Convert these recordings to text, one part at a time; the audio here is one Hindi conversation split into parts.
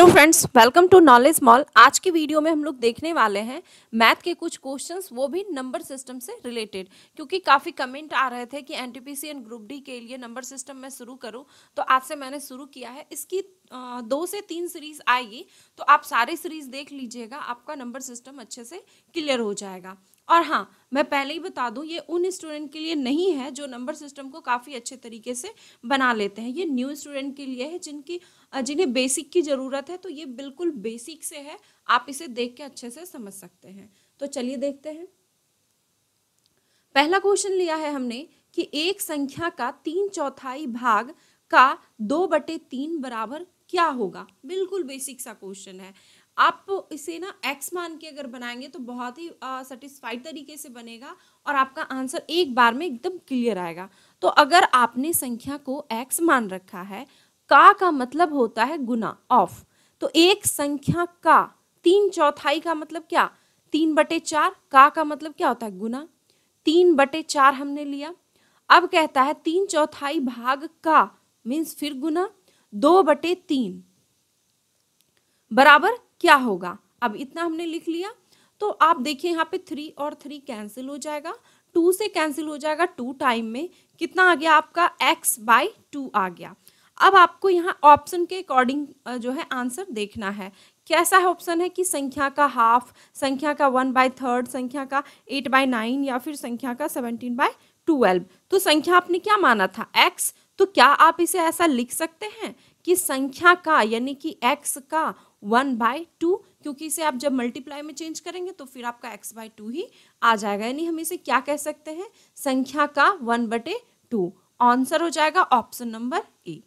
hello friends welcome to knowledge mall आज की वीडियो में हम लोग देखने वाले हैं मैथ के कुछ क्वेश्चंस वो भी नंबर सिस्टम से रिलेटेड क्योंकि काफ़ी कमेंट आ रहे थे कि एन एंड ग्रुप डी के लिए नंबर सिस्टम मैं शुरू करूं तो आज से मैंने शुरू किया है इसकी दो से तीन सीरीज आएगी तो आप सारी सीरीज देख लीजिएगा आपका नंबर सिस्टम अच्छे से क्लियर हो जाएगा और हाँ मैं पहले ही बता दूं ये उन स्टूडेंट के लिए नहीं है जो नंबर सिस्टम को काफ़ी अच्छे तरीके से बना लेते हैं ये न्यू स्टूडेंट के लिए है जिनकी जिन्हें बेसिक की ज़रूरत है तो ये बिल्कुल बेसिक से है आप इसे देख के अच्छे से समझ सकते हैं तो चलिए देखते हैं पहला क्वेश्चन लिया है हमने कि एक संख्या का तीन चौथाई भाग का दो बटे तीन बराबर क्या होगा बिल्कुल बेसिक सा क्वेश्चन है आप इसे ना एक्स मान के अगर बनाएंगे तो बहुत ही सेटिस्फाइड तरीके से बनेगा और आपका आंसर एक बार में एकदम क्लियर आएगा तो अगर आपने संख्या को एक्स मान रखा है का का मतलब होता है गुना ऑफ तो एक संख्या का तीन चौथाई का मतलब क्या तीन बटे चार का का मतलब क्या होता है गुना तीन बटे चार हमने लिया अब कहता है तीन चौथाई भाग का मीन्स फिर गुना दो बटे तीन बराबर क्या होगा अब इतना हमने लिख लिया तो आप देखिए यहाँ पे थ्री और थ्री कैंसिल हो जाएगा टू से कैंसिल हो जाएगा टू टाइम में कितना आ गया आपका एक्स बाई टू आ गया अब आपको यहाँ ऑप्शन के अकॉर्डिंग जो है आंसर देखना है कैसा है ऑप्शन है कि संख्या का हाफ संख्या का वन बाय थर्ड संख्या का एट बाय नाइन या फिर संख्या का सेवनटीन बाय ट्वेल्व तो संख्या आपने क्या माना था एक्स तो क्या आप इसे ऐसा लिख सकते हैं कि संख्या का यानी कि एक्स का वन बाय टू क्योंकि इसे आप जब मल्टीप्लाई में चेंज करेंगे तो फिर आपका एक्स बाय टू ही आ जाएगा यानी हम इसे क्या कह सकते हैं संख्या का वन बटे टू आंसर हो जाएगा ऑप्शन नंबर ए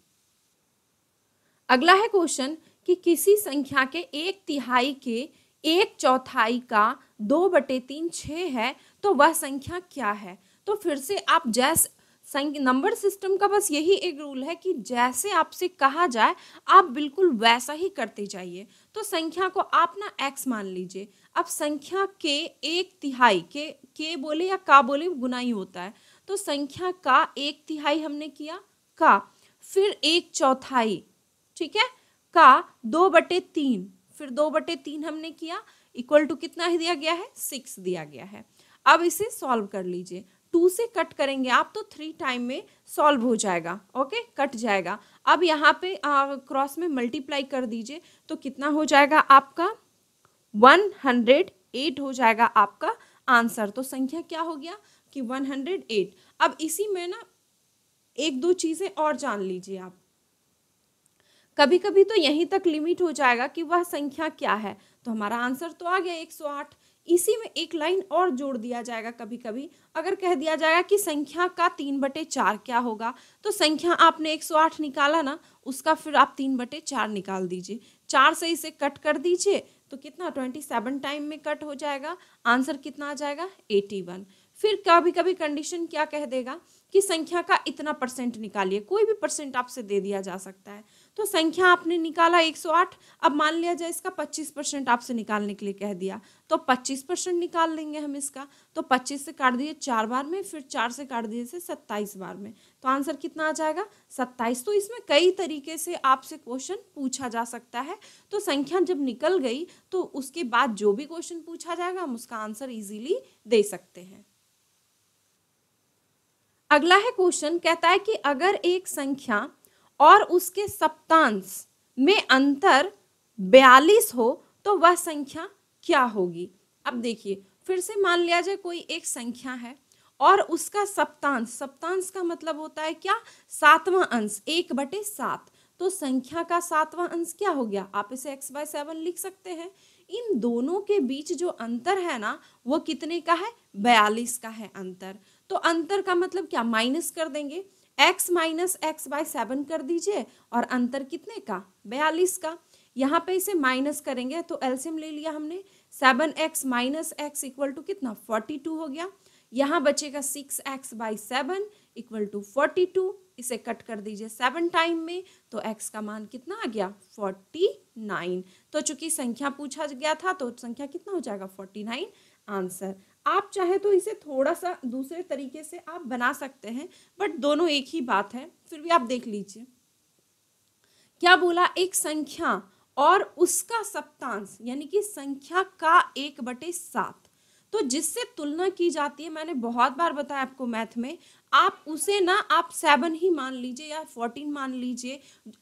अगला है क्वेश्चन कि किसी संख्या के एक तिहाई के एक चौथाई का दो बटे तीन छः है तो वह संख्या क्या है तो फिर से आप जैस नंबर सिस्टम का बस यही एक रूल है कि जैसे आपसे कहा जाए आप बिल्कुल वैसा ही करते जाइए तो संख्या को आप ना एक्स मान लीजिए अब संख्या के एक तिहाई के के बोले या का बोले गुना ही होता है तो संख्या का एक तिहाई हमने किया का फिर एक चौथाई ठीक है का दो बटे तीन फिर दो बटे तीन हमने किया इक्वल टू कितना ही दिया गया है सिक्स दिया गया है अब इसे सॉल्व कर लीजिए टू से कट करेंगे आप तो थ्री टाइम में सॉल्व हो जाएगा ओके कट जाएगा अब यहाँ पे क्रॉस में मल्टीप्लाई कर दीजिए तो कितना हो जाएगा आपका वन हंड्रेड एट हो जाएगा आपका आंसर तो संख्या क्या हो गया कि वन हंड्रेड एट अब इसी में ना एक दो चीज़ें और जान लीजिए आप कभी कभी तो यहीं तक लिमिट हो जाएगा कि वह संख्या क्या है तो हमारा आंसर तो आ गया 108 इसी में एक लाइन और जोड़ दिया जाएगा कभी कभी अगर कह दिया जाएगा कि संख्या का तीन बटे चार क्या होगा तो संख्या आपने 108 निकाला ना उसका फिर आप तीन बटे चार निकाल दीजिए चार से इसे कट कर दीजिए तो कितना ट्वेंटी सेवन टाइम में कट हो जाएगा आंसर कितना आ जाएगा एटी वन फिर कभी कभी कंडीशन क्या कह देगा कि संख्या का इतना परसेंट निकालिए कोई भी परसेंट आपसे दे दिया जा सकता है तो संख्या आपने निकाला 108 अब मान लिया जाए इसका 25 परसेंट आपसे निकालने के लिए कह दिया तो 25 परसेंट निकाल लेंगे हम इसका तो 25 से काट दिए चार बार में फिर चार से काट दिए से 27 बार में तो आंसर कितना आ जाएगा 27 तो इसमें कई तरीके से आपसे क्वेश्चन पूछा जा सकता है तो संख्या जब निकल गई तो उसके बाद जो भी क्वेश्चन पूछा जाएगा हम उसका आंसर ईजिली दे सकते हैं अगला है क्वेश्चन कहता है कि अगर एक संख्या और उसके सप्तांश में अंतर बयालीस हो तो वह संख्या क्या होगी अब देखिए फिर से मान लिया जाए कोई एक संख्या है और उसका सप्तांश सप्तांश का मतलब होता है क्या सातवां अंश एक बटे सात तो संख्या का सातवां अंश क्या हो गया आप इसे एक्स बाय सेवन लिख सकते हैं इन दोनों के बीच जो अंतर है ना वो कितने का है बयालीस का है अंतर तो अंतर का मतलब क्या माइनस कर देंगे x minus x by seven कर दीजिए और अंतर कितने का बयालीस का यहाँ पे इसे माइनस करेंगे तो एल्सियम ले लिया हमने seven x minus x equal to कितना फोर्टी टू हो गया यहाँ बचेगा six x by seven equal to forty two इसे कट कर दीजिए सेवन टाइम में तो एक्स का मान कितना आ गया फोर्टी नाइन तो चूंकि संख्या पूछा गया था तो संख्या कितना हो जाएगा फोर्टी नाइन आंसर आप चाहे तो इसे थोड़ा सा दूसरे तरीके से आप बना सकते हैं बट दोनों एक ही बात है फिर भी आप देख लीजिए क्या बोला एक संख्या और उसका सप्तांश यानी कि संख्या का एक बटे सात तो जिससे तुलना की जाती है मैंने बहुत बार बताया आपको मैथ में आप उसे ना आप सेवन ही मान लीजिए या फोर्टीन मान लीजिए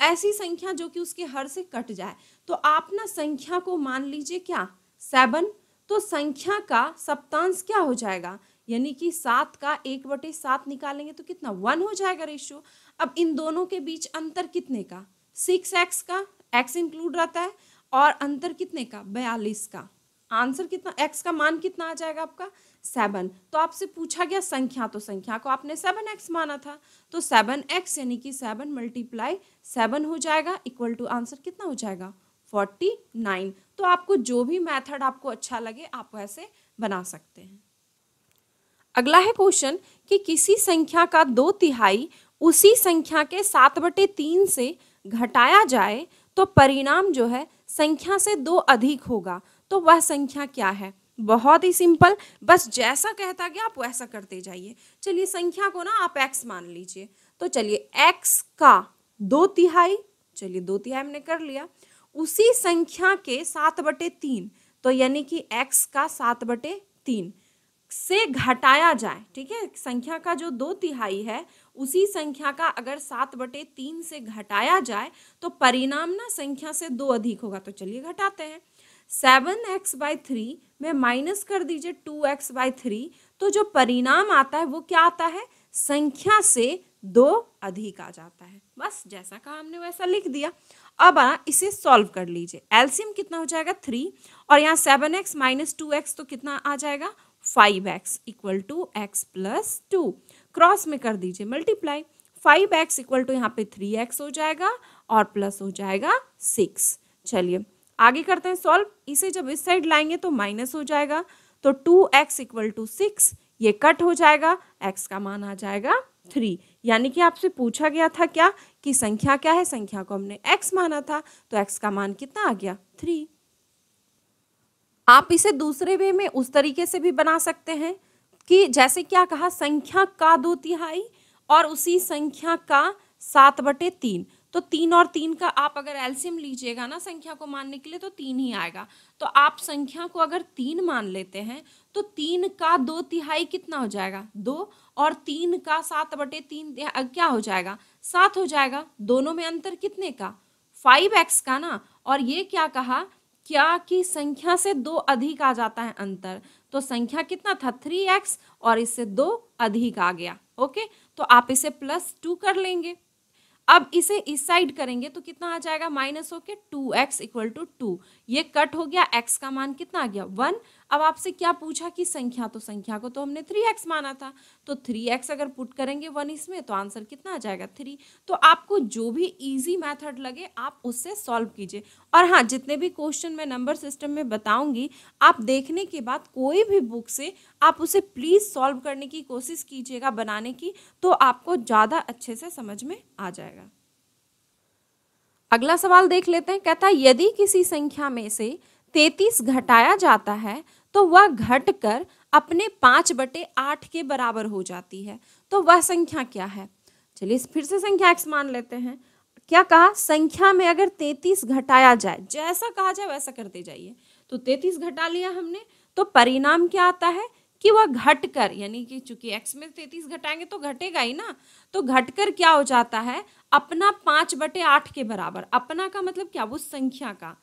ऐसी संख्या जो कि उसके हर से कट जाए तो आप ना संख्या को मान लीजिए क्या सेवन तो संख्या का सप्तांश क्या हो जाएगा यानी कि सात का एक बटे सात निकालेंगे तो कितना वन हो जाएगा रेशियो अब इन दोनों के बीच अंतर कितने का सिक्स एक्स का एक्स इंक्लूड रहता है और अंतर कितने का बयालीस का आंसर कितना एक्स का मान कितना आ जाएगा आपका सेवन तो आपसे पूछा गया संख्या तो संख्या को आपने सेवन एक्स माना था तो सेवन एक्स यानी कि सेवन मल्टीप्लाई सेवन हो जाएगा इक्वल टू आंसर कितना हो जाएगा फोर्टी नाइन तो आपको जो भी मेथड आपको अच्छा लगे आप वैसे बना सकते हैं अगला है क्वेश्चन कि किसी संख्या का दो तिहाई उसी संख्या के सात बटे तीन से घटाया जाए तो परिणाम जो है संख्या से दो अधिक होगा तो वह संख्या क्या है बहुत ही सिंपल बस जैसा कहता गया आप वैसा करते जाइए चलिए संख्या को ना आप एक्स मान लीजिए तो चलिए एक्स का दो तिहाई चलिए दो तिहाई हमने कर लिया उसी संख्या के सात बटे तीन तो यानी कि एक्स का सात बटे तीन से घटाया जाए ठीक है संख्या का जो दो तिहाई है उसी संख्या का अगर सात बटे तीन से घटाया जाए तो परिणाम ना संख्या से दो अधिक होगा तो चलिए घटाते हैं सेवन एक्स बाई थ्री में माइनस कर दीजिए टू एक्स बाई थ्री तो जो परिणाम आता है वो क्या आता है संख्या से दो अधिक आ जाता है बस जैसा कहा हमने वैसा लिख दिया अब आ इसे सॉल्व कर लीजिए एल्सियम कितना हो जाएगा थ्री और यहाँ seven x minus two x तो कितना आ जाएगा five x equal to x plus two cross में कर दीजिए multiply five x equal to यहाँ पे थ्री एक्स हो जाएगा और प्लस हो जाएगा सिक्स चलिए आगे करते हैं सॉल्व इसे जब इस साइड लाएंगे तो माइनस हो जाएगा तो two x equal to six ये कट हो जाएगा एक्स का मान आ जाएगा थ्री यानी कि आपसे पूछा गया था क्या कि संख्या क्या है संख्या को हमने x माना था तो x का मान कितना आ गया थ्री आप इसे दूसरे वे में उस तरीके से भी बना सकते हैं कि जैसे क्या कहा संख्या का दो तिहाई और उसी संख्या का सात बटे तीन तो तीन और तीन का आप अगर एल्सियम लीजिएगा ना संख्या को मानने के लिए तो तीन ही आएगा तो आप संख्या को अगर तीन मान लेते हैं तो तीन का दो तिहाई कितना हो जाएगा दो और तीन का सात बटे तीन क्या हो जाएगा सात हो जाएगा दोनों में अंतर कितने का फाइव एक्स का ना और ये क्या कहा क्या कि संख्या से दो अधिक आ जाता है अंतर तो संख्या कितना था थ्री एक्स और इससे दो अधिक आ गया ओके तो आप इसे प्लस टू कर लेंगे अब इसे इस साइड करेंगे तो कितना आ जाएगा माइनस होके two x equal to two ये कट हो गया एक्स का मान कितना आ गया वन अब आपसे क्या पूछा कि संख्या तो संख्या को तो हमने थ्री एक्स माना था तो थ्री एक्स अगर पुट करेंगे वन इसमें तो आंसर कितना आ जाएगा थ्री तो आपको जो भी इजी मैथड लगे आप उससे सॉल्व कीजिए और हाँ जितने भी क्वेश्चन मैं नंबर सिस्टम में बताऊंगी आप देखने के बाद कोई भी बुक से आप उसे प्लीज़ सॉल्व करने की कोशिश कीजिएगा बनाने की तो आपको ज़्यादा अच्छे से समझ में आ जाएगा अगला सवाल देख लेते हैं कहता है यदि किसी संख्या में से तैतीस घटाया जाता है तो वह घटकर अपने पाँच बटे आठ के बराबर हो जाती है तो वह संख्या क्या है चलिए फिर से संख्या एक्स मान लेते हैं क्या कहा संख्या में अगर तैतीस घटाया जाए जैसा कहा जाए वैसा करते जाइए तो तैतीस घटा लिया हमने तो परिणाम क्या आता है कि वह घटकर यानी कि चूंकि x में तैतीस घटाएंगे तो घटेगा ही ना तो घटकर क्या हो जाता है अपना पाँच बटे आठ के बराबर अपना का मतलब क्या उस संख्या का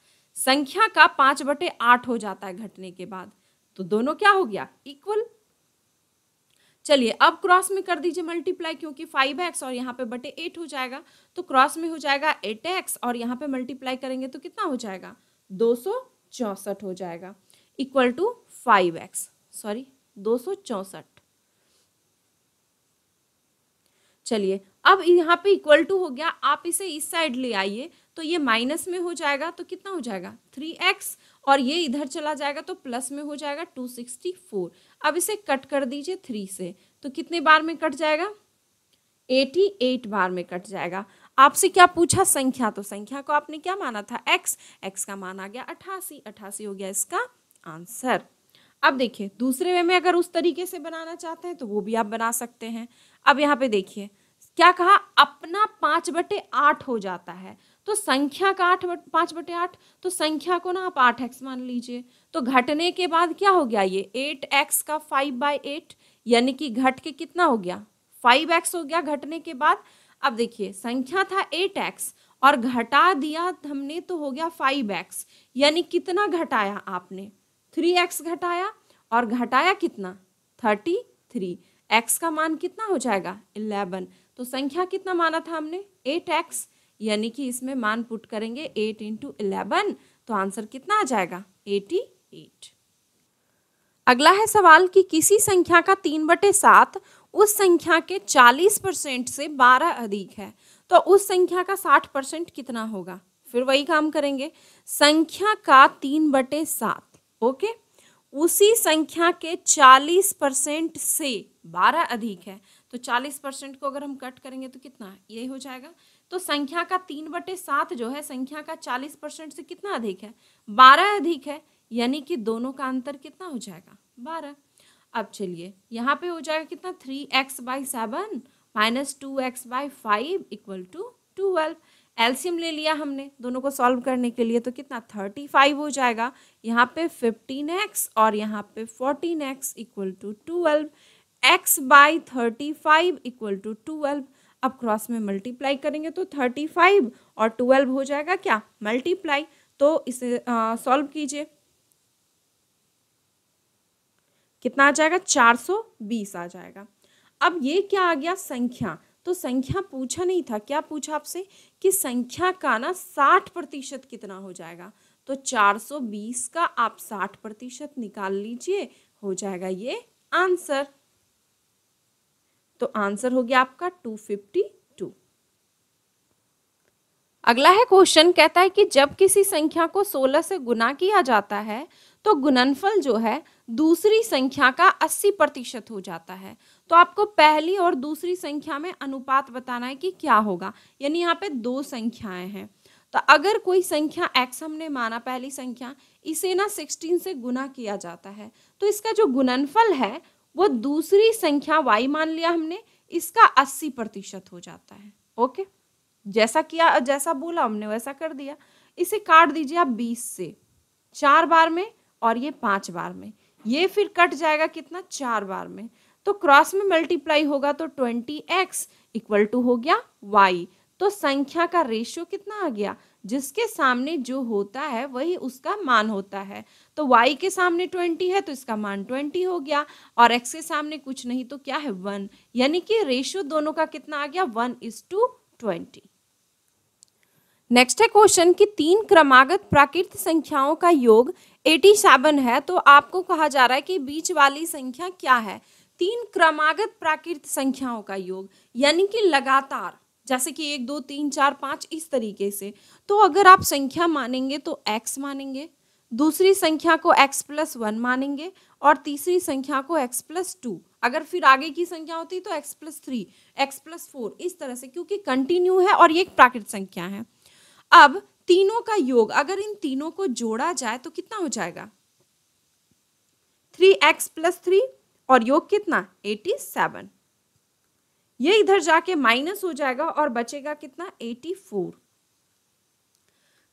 संख्या का पांच बटे आठ हो जाता है घटने के बाद तो दोनों क्या हो गया इक्वल चलिए अब क्रॉस में कर दीजिए मल्टीप्लाई क्योंकि फाइव एक्स और यहाँ पे बटे एट हो जाएगा तो क्रॉस में हो जाएगा एट एक्स और यहाँ पे मल्टीप्लाई करेंगे तो कितना हो जाएगा दो सौ चौंसठ हो जाएगा equal to five x sorry दो सौ चौंसठ चलिए अब यहाँ पे इक्वल टू हो गया आप इसे इस साइड ले आइए तो ये माइनस में हो जाएगा तो कितना हो जाएगा थ्री एक्स और ये इधर चला जाएगा तो प्लस में हो जाएगा टू सिक्सटी फोर अब इसे कट कर दीजिए थ्री से तो कितने बार में कट जाएगा एटी एट बार में कट जाएगा आपसे क्या पूछा संख्या तो संख्या को आपने क्या माना था एक्स एक्स का मान आ गया अठासी अठासी हो गया इसका आंसर अब देखिए दूसरे वे में अगर उस तरीके से बनाना चाहते हैं तो वो भी आप बना सकते हैं अब यहाँ पे देखिए क्या कहा अपना पाँच बटे आठ हो जाता है तो संख्या का आठ बट पाँच बटे आठ तो संख्या को ना आप आठ एक्स मान लीजिए तो घटने के बाद क्या हो गया ये एट एक्स का फाइव बाई एट यानी कि घट के कितना हो गया फाइव एक्स हो गया घटने के बाद अब देखिए संख्या था एट एक्स और घटा दिया हमने तो हो गया फाइव एक्स यानी कितना घटाया आपने थ्री एक्स घटाया और घटाया कितना थर्टी थ्री एक्स का मान कितना हो जाएगा इलेवन तो संख्या कितना माना था हमने एट एक्स यानी कि इसमें मान पुट करेंगे एट इंटू इलेवन तो आंसर कितना आ जाएगा एटी एट अगला है सवाल कि किसी संख्या का तीन बटे सात उस संख्या के चालीस परसेंट से बारह अधिक है तो उस संख्या का साठ परसेंट कितना होगा फिर वही काम करेंगे संख्या का तीन बटे सात ओके उसी संख्या के चालीस परसेंट से बारह अधिक है तो चालीस परसेंट को अगर हम कट करेंगे तो कितना ये हो जाएगा तो संख्या का तीन बटे सात जो है संख्या का चालीस परसेंट से कितना अधिक है बारह अधिक है यानी कि दोनों का अंतर कितना हो जाएगा बारह अब चलिए यहाँ पे हो जाएगा कितना three x by seven minus two x by five equal to twelve LCM ले लिया हमने दोनों को सॉल्व करने के लिए तो कितना थर्टी फाइव हो जाएगा यहाँ पे फिफ्टीन एक्स और यहाँ पे fourteen x equal to twelve x by thirty five equal to twelve अब क्रॉस में मल्टीप्लाई करेंगे तो थर्टी फाइव और ट्वेल्व हो जाएगा क्या मल्टीप्लाई तो इसे सॉल्व कीजिए कितना आ जाएगा चार सौ बीस आ जाएगा अब ये क्या आ गया संख्या तो संख्या पूछा नहीं था क्या पूछा आपसे कि संख्या का ना साठ प्रतिशत कितना हो जाएगा तो चार सौ बीस का आप साठ प्रतिशत निकाल लीजिए हो जाएगा ये आंसर तो आंसर हो गया आपका 252 अगला है क्वेश्चन कहता है कि जब किसी संख्या को 16 से गुना किया जाता है तो गुणनफल जो है दूसरी संख्या का 80 प्रतिशत हो जाता है तो आपको पहली और दूसरी संख्या में अनुपात बताना है कि क्या होगा यानी यहाँ पे दो संख्याएं हैं तो अगर कोई संख्या x हमने माना पहली संख्या इसे ना 16 से गुना किया जाता है तो इसका जो गुणनफल है वो दूसरी संख्या वाई मान लिया हमने इसका अस्सी प्रतिशत हो जाता है ओके जैसा किया जैसा बोला हमने वैसा कर दिया इसे काट दीजिए आप बीस से चार बार में और ये पांच बार में ये फिर कट जाएगा कितना चार बार में तो क्रॉस में मल्टीप्लाई होगा तो ट्वेंटी एक्स इक्वल टू हो गया वाई तो संख्या का रेशियो कितना आ गया जिसके सामने जो होता है वही उसका मान होता है तो y के सामने 20 है तो इसका मान 20 हो गया और x के सामने कुछ नहीं तो क्या है वन यानी कि रेशियो दोनों का कितना आ गया one is to twenty next है क्वेश्चन कि तीन क्रमागत प्राकृत संख्याओं का योग 87 है तो आपको कहा जा रहा है कि बीच वाली संख्या क्या है तीन क्रमागत प्राकृत संख्याओं का योग यानी कि लगातार जैसे कि एक दो तीन चार पाँच इस तरीके से तो अगर आप संख्या मानेंगे तो x मानेंगे दूसरी संख्या को x प्लस वन मानेंगे और तीसरी संख्या को x प्लस टू अगर फिर आगे की संख्या होती तो x plus three x plus four इस तरह से क्योंकि कंटिन्यू है और ये एक प्राकृतिक संख्या है अब तीनों का योग अगर इन तीनों को जोड़ा जाए तो कितना हो जाएगा थ्री एक्स प्लस थ्री और योग कितना एटी सेवन ये इधर जाके माइनस हो जाएगा और बचेगा कितना 84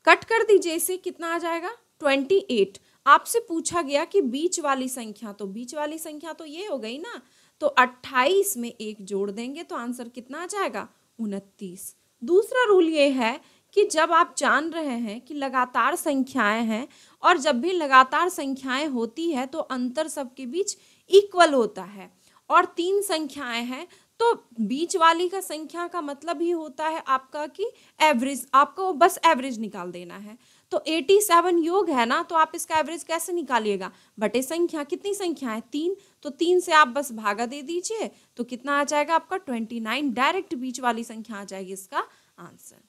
कट कर दीजिए इसे कितना आ जाएगा 28 आपसे पूछा गया कि बीच वाली संख्या तो बीच वाली संख्या तो ये हो गई ना तो 28 में एक जोड़ देंगे तो आंसर कितना आ जाएगा उनतीस दूसरा रूल ये है कि जब आप जान रहे हैं कि लगातार संख्याएं हैं और जब भी लगातार संख्याएं होती है तो अंतर सबके बीच इक्वल होता है और तीन संख्याएं हैं तो बीच वाली का संख्या का मतलब ही होता है आपका कि एवरेज आपको बस एवरेज निकाल देना है तो 87 योग है ना तो आप इसका एवरेज कैसे निकालिएगा बटे संख्या कितनी संख्या है तीन तो तीन से आप बस भागा दे दीजिए तो कितना आ जाएगा आपका 29 डायरेक्ट बीच वाली संख्या आ जाएगी इसका आंसर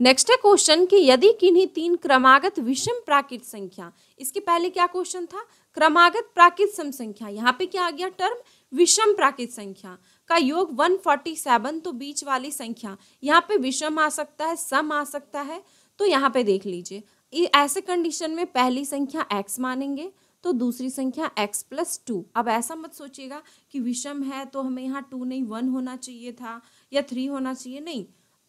नेक्स्ट है क्वेश्चन कि यदि किन्हीं तीन क्रमागत विषम प्राकृत संख्या इसके पहले क्या क्वेश्चन था क्रमागत प्राकृत सम संख्या यहाँ पे क्या आ गया टर्म विषम प्राकृत संख्या का योग 147 तो बीच वाली संख्या यहाँ पे विषम आ सकता है सम आ सकता है तो यहाँ पे देख लीजिए ऐसे कंडीशन में पहली संख्या x मानेंगे तो दूसरी संख्या x प्लस टू अब ऐसा मत सोचिएगा कि विषम है तो हमें यहाँ टू नहीं वन होना चाहिए था या थ्री होना चाहिए नहीं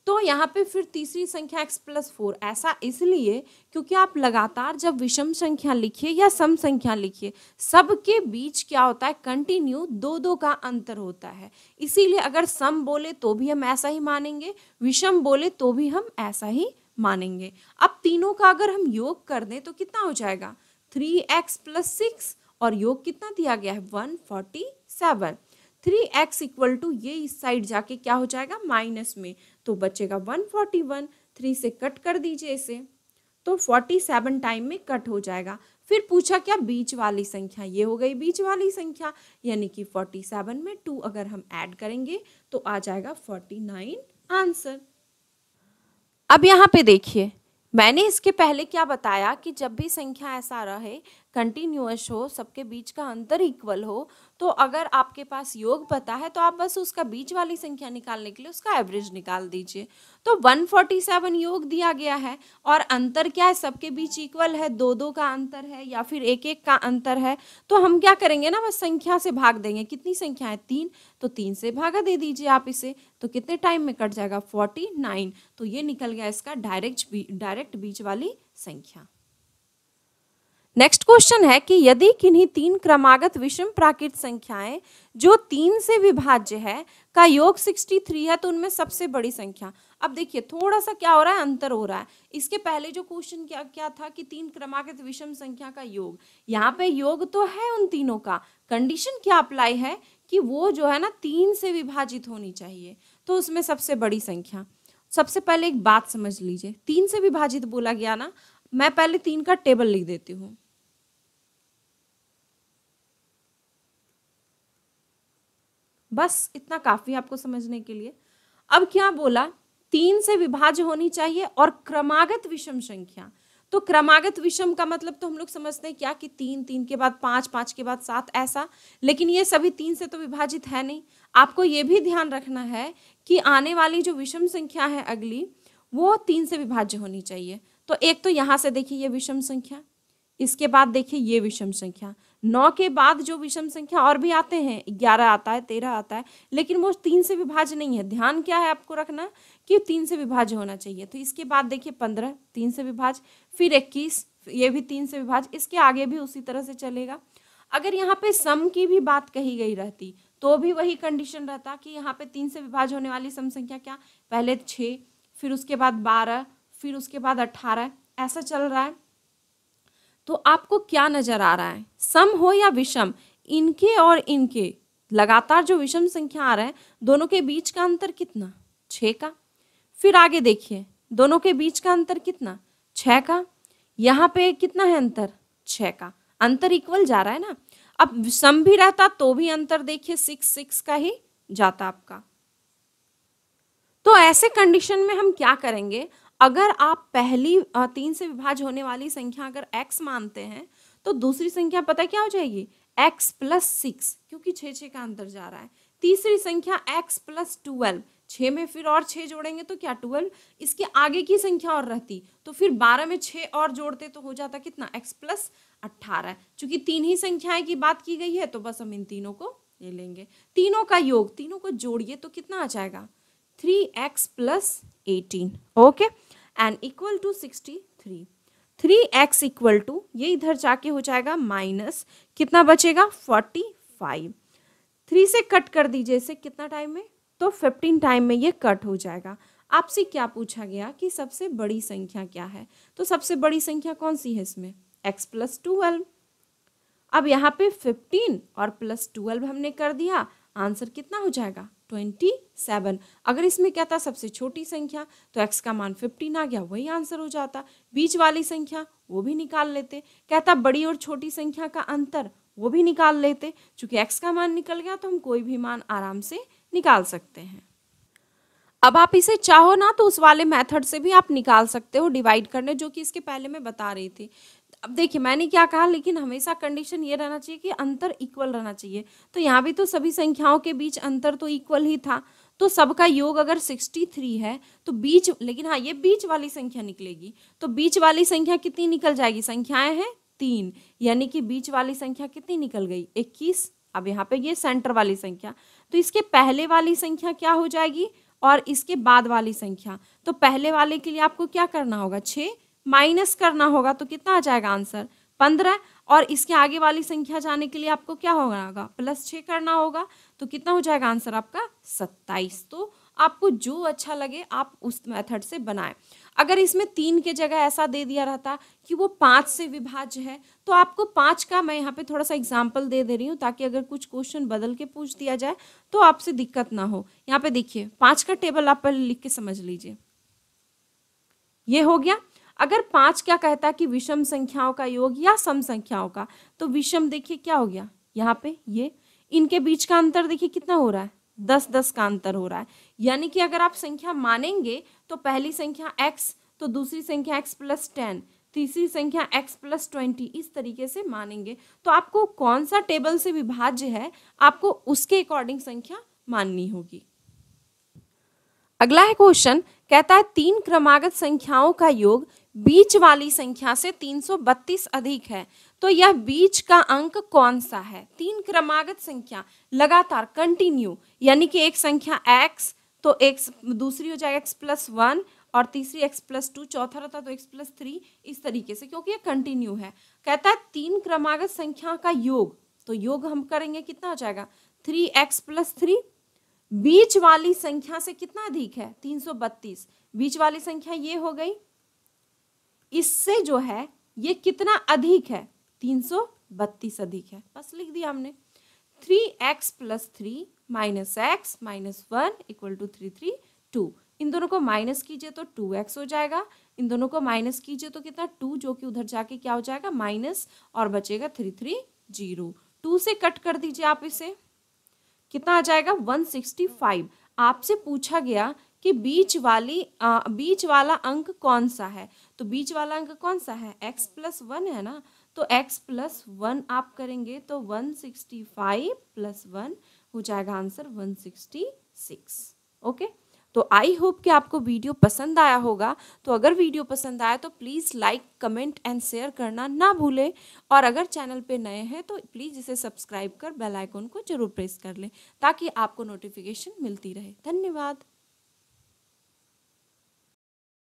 तो यहाँ पे फिर तीसरी संख्या x प्लस फोर ऐसा इसलिए क्योंकि आप लगातार जब विषम संख्या लिखिए या सम संख्या लिखिए सब के बीच क्या होता है कंटिन्यू दो दो का अंतर होता है इसीलिए अगर सम बोले तो भी हम ऐसा ही मानेंगे विषम बोले तो भी हम ऐसा ही मानेंगे अब तीनों का अगर हम योग कर दें तो कितना हो जाएगा थ्री एक्स प्लस सिक्स और योग कितना दिया गया है one forty seven three x equal to ये इस साइड जाके क्या हो जाएगा माइनस में तो बचेगा वन फोर्टी वन थ्री से कट कर दीजिए इसे तो फोर्टी सेवन टाइम में कट हो जाएगा फिर पूछा क्या बीच वाली संख्या ये हो गई बीच वाली संख्या यानी कि फोर्टी सेवन में टू अगर हम ऐड करेंगे तो आ जाएगा फोर्टी नाइन आंसर अब यहाँ पे देखिए मैंने इसके पहले क्या बताया कि जब भी संख्या ऐसा रहे कंटिन्यूस हो सबके बीच का अंतर इक्वल हो तो अगर आपके पास योग पता है तो आप बस उसका बीच वाली संख्या निकालने के लिए उसका एवरेज निकाल दीजिए तो 147 योग दिया गया है और अंतर क्या है सबके बीच इक्वल है दो दो का अंतर है या फिर एक एक का अंतर है तो हम क्या करेंगे ना बस संख्या से भाग देंगे कितनी संख्या है तीन तो तीन से भागा दे दीजिए आप इसे तो कितने टाइम में कट जाएगा 49 तो ये निकल गया इसका डायरेक्ट डायरेक्ट बीच वाली संख्या नेक्स्ट क्वेश्चन है कि यदि किन्हीं तीन क्रमागत विषम प्राकृत संख्याएं जो तीन से विभाज्य है का योग 63 है तो उनमें सबसे बड़ी संख्या अब देखिए थोड़ा सा क्या हो रहा है अंतर हो रहा है इसके पहले जो क्वेश्चन क्या क्या था कि तीन क्रमागत विषम संख्या का योग यहाँ पे योग तो है उन तीनों का कंडीशन क्या अप्लाई है कि वो जो है ना तीन से विभाजित होनी चाहिए तो उसमें सबसे बड़ी संख्या सबसे पहले एक बात समझ लीजिए तीन से विभाजित बोला गया ना मैं पहले तीन का टेबल लिख देती हूँ बस इतना काफ़ी आपको समझने के लिए अब क्या बोला तीन से विभाज्य होनी चाहिए और क्रमागत विषम संख्या तो क्रमागत विषम का मतलब तो हम लोग समझते हैं क्या कि तीन तीन के बाद पांच पांच के बाद सात ऐसा लेकिन ये सभी तीन से तो विभाजित है नहीं आपको ये भी ध्यान रखना है कि आने वाली जो विषम संख्या है अगली वो तीन से विभाज्य होनी चाहिए तो एक तो यहाँ से देखिए ये विषम संख्या इसके बाद देखिए ये विषम संख्या नौ के बाद जो विषम संख्या और भी आते हैं ग्यारह आता है तेरह आता है लेकिन वो तीन से विभाज्य नहीं है ध्यान क्या है आपको रखना कि तीन से विभाज्य होना चाहिए तो इसके बाद देखिए पंद्रह तीन से विभाज्य फिर इक्कीस ये भी तीन से विभाज्य इसके आगे भी उसी तरह से चलेगा अगर यहाँ पे सम की भी बात कही गई रहती तो भी वही कंडीशन रहता कि यहाँ पे तीन से विभाज्य होने वाली सम संख्या क्या पहले छः फिर उसके बाद बारह फिर उसके बाद अट्ठारह ऐसा चल रहा है तो आपको क्या नज़र आ रहा है सम हो या विषम इनके और इनके लगातार जो विषम संख्या आ रहा है दोनों के बीच का अंतर कितना छः का फिर आगे देखिए दोनों के बीच का अंतर कितना छः का यहाँ पे कितना है अंतर छः का अंतर इक्वल जा रहा है ना अब सम भी रहता तो भी अंतर देखिए सिक्स सिक्स का ही जाता आपका तो ऐसे कंडीशन में हम क्या करेंगे अगर आप पहली तीन से विभाज होने वाली संख्या अगर एक्स मानते हैं तो दूसरी संख्या पता क्या हो जाएगी एक्स प्लस सिक्स क्योंकि छः छः का अंतर जा रहा है तीसरी संख्या एक्स प्लस ट्वेल्व छः में फिर और छः जोड़ेंगे तो क्या ट्वेल्व इसके आगे की संख्या और रहती तो फिर बारह में छः और जोड़ते तो हो जाता कितना एक्स प्लस अट्ठारह चूँकि तीन ही संख्याएं की बात की गई है तो बस हम इन तीनों को ले लेंगे तीनों का योग तीनों को जोड़िए तो कितना आ जाएगा three x plus eighteen okay and equal to sixty three three x equal to ये इधर जाके हो जाएगा माइनस कितना बचेगा फोर्टी फाइव थ्री से कट कर दीजिए इसे कितना टाइम में तो फिफ्टीन टाइम में ये कट हो जाएगा आपसे क्या पूछा गया कि सबसे बड़ी संख्या क्या है तो सबसे बड़ी संख्या कौन सी है इसमें एक्स प्लस ट्वेल्व अब यहाँ पे फिफ्टीन और प्लस ट्वेल्व हमने कर दिया आंसर कितना हो जाएगा ट्वेंटी सेवन अगर इसमें क्या था सबसे छोटी संख्या तो एक्स का मान फिफ्टीन आ गया वही आंसर हो जाता बीच वाली संख्या वो भी निकाल लेते कहता बड़ी और छोटी संख्या का अंतर वो भी निकाल लेते चूंकि एक्स का मान निकल गया तो हम कोई भी मान आराम से निकाल सकते हैं अब आप इसे चाहो ना तो उस वाले मेथड से भी आप निकाल सकते हो डिवाइड करने जो कि इसके पहले मैं बता रही थी अब देखिए मैंने क्या कहा लेकिन हमेशा कंडीशन ये रहना चाहिए कि अंतर इक्वल रहना चाहिए तो यहाँ भी तो सभी संख्याओं के बीच अंतर तो इक्वल ही था तो सबका योग अगर 63 है तो बीच लेकिन हाँ ये बीच वाली संख्या निकलेगी तो बीच वाली संख्या कितनी निकल जाएगी संख्याएं हैं तीन यानी कि बीच वाली संख्या कितनी निकल गई इक्कीस अब यहाँ पे ये सेंटर वाली संख्या तो इसके पहले वाली संख्या क्या हो जाएगी और इसके बाद वाली संख्या तो पहले वाले के लिए आपको क्या करना होगा छः माइनस करना होगा तो कितना आ जाएगा आंसर पंद्रह और इसके आगे वाली संख्या जाने के लिए आपको क्या होगा प्लस छः करना होगा तो कितना हो जाएगा आंसर आपका सत्ताईस तो आपको जो अच्छा लगे आप उस मेथड से बनाएं अगर इसमें तीन के जगह ऐसा दे दिया रहता कि वो पाँच से विभाज्य है तो आपको पाँच का मैं यहाँ पे थोड़ा सा एग्जाम्पल दे दे रही हूँ ताकि अगर कुछ क्वेश्चन बदल के पूछ दिया जाए तो आपसे दिक्कत ना हो यहाँ पे देखिए पाँच का टेबल आप पहले लिख के समझ लीजिए ये हो गया अगर पाँच क्या कहता है कि विषम संख्याओं का योग या सम संख्याओं का तो विषम देखिए क्या हो गया यहाँ पे ये इनके बीच का अंतर देखिए कितना हो रहा है दस दस का अंतर हो रहा है यानी कि अगर आप संख्या मानेंगे तो पहली संख्या एक्स तो दूसरी संख्या एक्स प्लस टेन तीसरी संख्या x प्लस ट्वेंटी इस तरीके से मानेंगे तो आपको कौन सा टेबल से विभाज्य है आपको उसके अकॉर्डिंग संख्या माननी होगी अगला है क्वेश्चन कहता है तीन क्रमागत संख्याओं का योग बीच वाली संख्या से 332 अधिक है तो यह बीच का अंक कौन सा है तीन क्रमागत संख्या लगातार कंटिन्यू यानी कि एक संख्या x तो x दूसरी हो जाए x प्लस वन और तीसरी x प्लस टू चौथा रहता तो x प्लस थ्री इस तरीके से क्योंकि यह कंटिन्यू है कहता है तीन क्रमागत संख्या का योग तो योग हम करेंगे कितना हो जाएगा थ्री एक्स प्लस थ्री बीच वाली संख्या से कितना अधिक है तीन सौ बत्तीस बीच वाली संख्या ये हो गई इससे जो है ये कितना अधिक है तीन सौ बत्तीस अधिक है बस लिख दिया हमने three x plus three minus x minus one equal to three three two इन दोनों को माइनस कीजिए तो टू एक्स हो जाएगा इन दोनों को माइनस कीजिए तो कितना टू जो कि उधर जाके क्या हो जाएगा माइनस और बचेगा थ्री थ्री जीरो टू से कट कर दीजिए आप इसे कितना आ जाएगा वन सिक्सटी फाइव आपसे पूछा गया कि बीच वाली आ, बीच वाला अंक कौन सा है तो बीच वाला अंक कौन सा है x प्लस वन है ना तो x प्लस वन आप करेंगे तो 165 प्लस वन हो जाएगा आंसर 166 ओके तो आई होप कि आपको वीडियो पसंद आया होगा तो अगर वीडियो पसंद आया तो please like comment and share करना ना भूलें और अगर चैनल पे नए हैं तो प्लीज़ इसे सब्सक्राइब कर बेल आइकन को जरूर प्रेस कर लें ताकि आपको नोटिफिकेशन मिलती रहे धन्यवाद